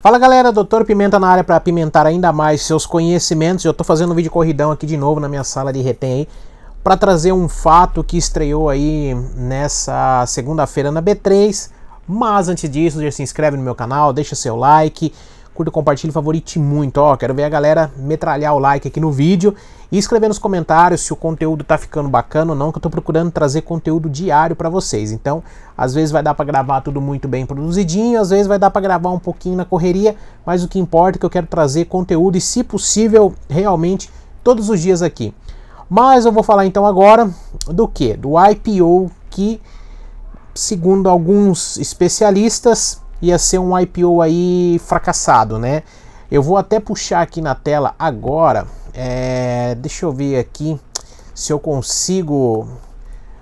Fala galera, Doutor Pimenta na área para pimentar ainda mais seus conhecimentos. Eu tô fazendo um vídeo corridão aqui de novo na minha sala de retém aí para trazer um fato que estreou aí nessa segunda-feira na B3. Mas antes disso, já se inscreve no meu canal, deixa seu like, curta, compartilhe, favorite muito. Ó, quero ver a galera metralhar o like aqui no vídeo e escrever nos comentários se o conteúdo tá ficando bacana ou não, que eu tô procurando trazer conteúdo diário para vocês. Então, às vezes vai dar para gravar tudo muito bem produzidinho, às vezes vai dar para gravar um pouquinho na correria, mas o que importa é que eu quero trazer conteúdo e, se possível, realmente todos os dias aqui. Mas eu vou falar então agora do que? Do IPO que, segundo alguns especialistas, ia ser um IPO aí fracassado, né? Eu vou até puxar aqui na tela agora. É, deixa eu ver aqui se eu consigo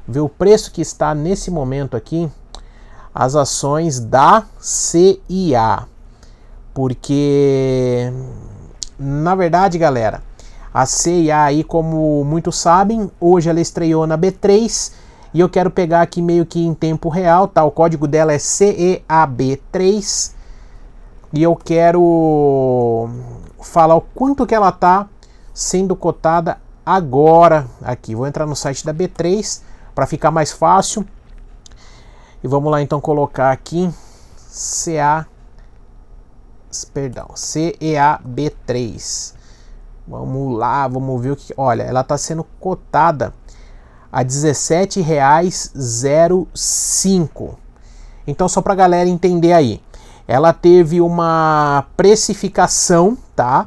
ver o preço que está nesse momento aqui as ações da CIA. Porque na verdade, galera, a CIA aí, como muitos sabem, hoje ela estreou na B3 e eu quero pegar aqui meio que em tempo real, tá? O código dela é CEAB3 e eu quero falar o quanto que ela tá sendo cotada agora aqui. Vou entrar no site da B3 para ficar mais fácil. E vamos lá então colocar aqui CA perdão, CEAB3. Vamos lá, vamos ver o que, olha, ela tá sendo cotada a R$ 17,05. Então, só para a galera entender aí, ela teve uma precificação, tá?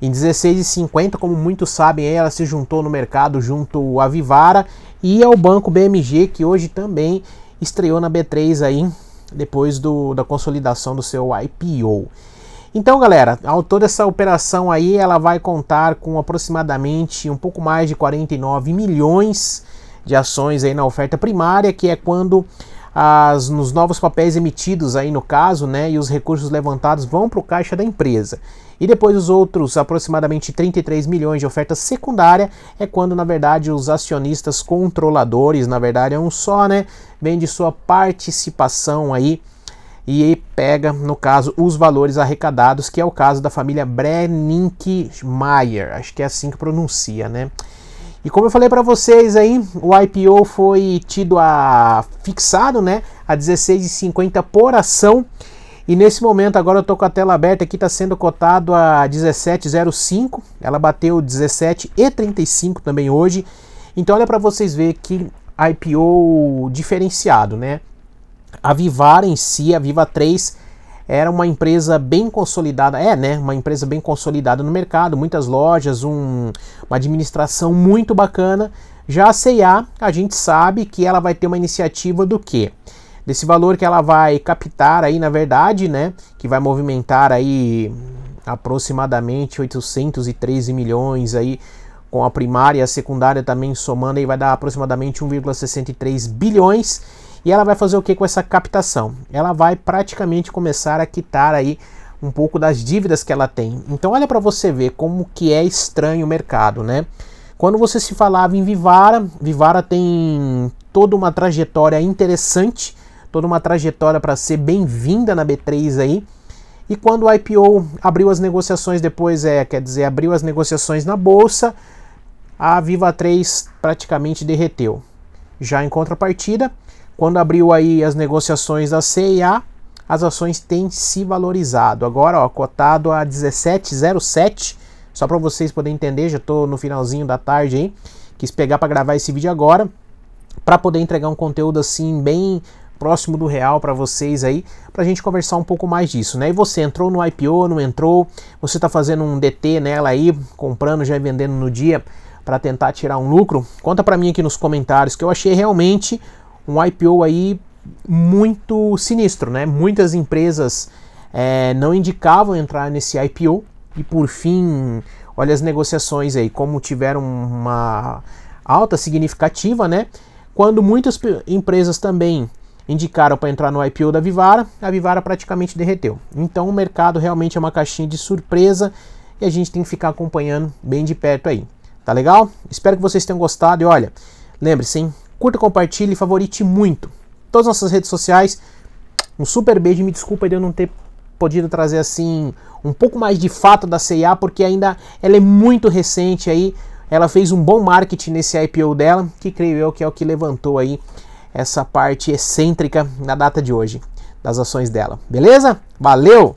Em 16,50, como muitos sabem, ela se juntou no mercado junto à Vivara e ao banco BMG, que hoje também estreou na B3 aí, depois do, da consolidação do seu IPO. Então, galera, ao toda essa operação aí, ela vai contar com aproximadamente um pouco mais de 49 milhões de ações aí na oferta primária, que é quando as, nos novos papéis emitidos aí no caso, né, e os recursos levantados vão para o caixa da empresa. E depois os outros aproximadamente 33 milhões de oferta secundária é quando na verdade os acionistas controladores, na verdade é um só, né, vende sua participação aí e pega, no caso, os valores arrecadados, que é o caso da família Brenink acho que é assim que pronuncia, né? E como eu falei para vocês aí, o IPO foi tido a fixado, né, a 16,50 por ação. E nesse momento agora eu tô com a tela aberta aqui, está sendo cotado a 17,05. Ela bateu 17,35 também hoje. Então olha para vocês ver que IPO diferenciado, né? A Vivar em si, a Viva 3, era uma empresa bem consolidada, é, né? Uma empresa bem consolidada no mercado, muitas lojas, um, uma administração muito bacana. Já a CIA, a gente sabe que ela vai ter uma iniciativa do quê? Desse valor que ela vai captar aí, na verdade, né? Que vai movimentar aí aproximadamente 813 milhões aí com a primária e a secundária também somando aí vai dar aproximadamente 1,63 bilhões e ela vai fazer o que com essa captação? Ela vai praticamente começar a quitar aí um pouco das dívidas que ela tem. Então olha para você ver como que é estranho o mercado, né? Quando você se falava em Vivara, Vivara tem toda uma trajetória interessante, toda uma trajetória para ser bem-vinda na B3 aí. E quando o IPO abriu as negociações depois, é, quer dizer, abriu as negociações na bolsa, a Viva 3 praticamente derreteu. Já em contrapartida, quando abriu aí as negociações da CIA, as ações têm se valorizado. Agora, ó, cotado a 17,07, só para vocês poderem entender, já estou no finalzinho da tarde aí, quis pegar para gravar esse vídeo agora, para poder entregar um conteúdo assim bem próximo do real para vocês aí, para a gente conversar um pouco mais disso, né? E você entrou no IPO, não entrou? Você está fazendo um DT nela aí, comprando já vendendo no dia? para tentar tirar um lucro? Conta para mim aqui nos comentários que eu achei realmente um IPO aí muito sinistro, né? Muitas empresas é, não indicavam entrar nesse IPO e por fim, olha as negociações aí, como tiveram uma alta significativa, né? Quando muitas empresas também indicaram para entrar no IPO da Vivara, a Vivara praticamente derreteu. Então o mercado realmente é uma caixinha de surpresa e a gente tem que ficar acompanhando bem de perto aí. Tá legal? Espero que vocês tenham gostado e olha, lembre-se, hein? curta, compartilhe, favorite muito. Todas as nossas redes sociais. Um super beijo, e me desculpa de eu não ter podido trazer assim um pouco mais de fato da CIA, porque ainda ela é muito recente aí. Ela fez um bom marketing nesse IPO dela, que creio eu que é o que levantou aí essa parte excêntrica na data de hoje das ações dela. Beleza? Valeu!